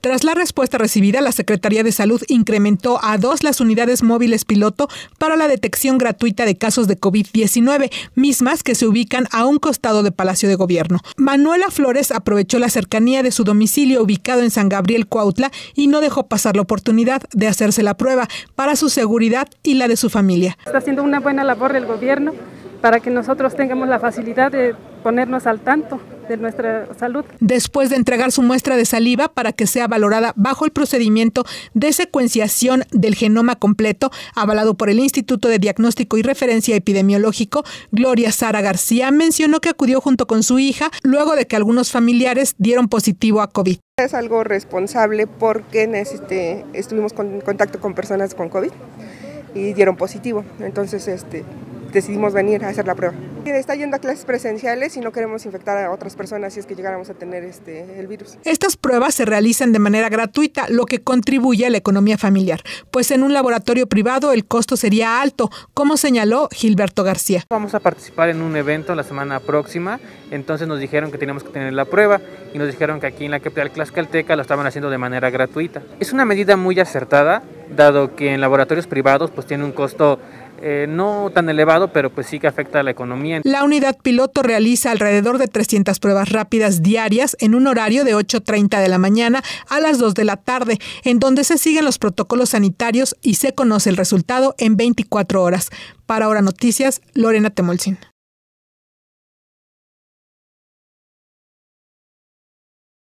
Tras la respuesta recibida, la Secretaría de Salud incrementó a dos las unidades móviles piloto para la detección gratuita de casos de COVID-19, mismas que se ubican a un costado de Palacio de Gobierno. Manuela Flores aprovechó la cercanía de su domicilio ubicado en San Gabriel, Cuautla, y no dejó pasar la oportunidad de hacerse la prueba para su seguridad y la de su familia. Está haciendo una buena labor el gobierno para que nosotros tengamos la facilidad de ponernos al tanto de nuestra salud. Después de entregar su muestra de saliva para que sea valorada bajo el procedimiento de secuenciación del genoma completo, avalado por el Instituto de Diagnóstico y Referencia Epidemiológico, Gloria Sara García mencionó que acudió junto con su hija luego de que algunos familiares dieron positivo a COVID. Es algo responsable porque este, estuvimos en contacto con personas con COVID y dieron positivo. Entonces, este, decidimos venir a hacer la prueba. Está yendo a clases presenciales y no queremos infectar a otras personas si es que llegáramos a tener este, el virus. Estas pruebas se realizan de manera gratuita, lo que contribuye a la economía familiar, pues en un laboratorio privado el costo sería alto, como señaló Gilberto García. Vamos a participar en un evento la semana próxima, entonces nos dijeron que teníamos que tener la prueba y nos dijeron que aquí en la capital Tlaxcalteca lo estaban haciendo de manera gratuita. Es una medida muy acertada dado que en laboratorios privados pues tiene un costo eh, no tan elevado, pero pues sí que afecta a la economía. La unidad piloto realiza alrededor de 300 pruebas rápidas diarias en un horario de 8.30 de la mañana a las 2 de la tarde, en donde se siguen los protocolos sanitarios y se conoce el resultado en 24 horas. Para Hora Noticias, Lorena Temolcin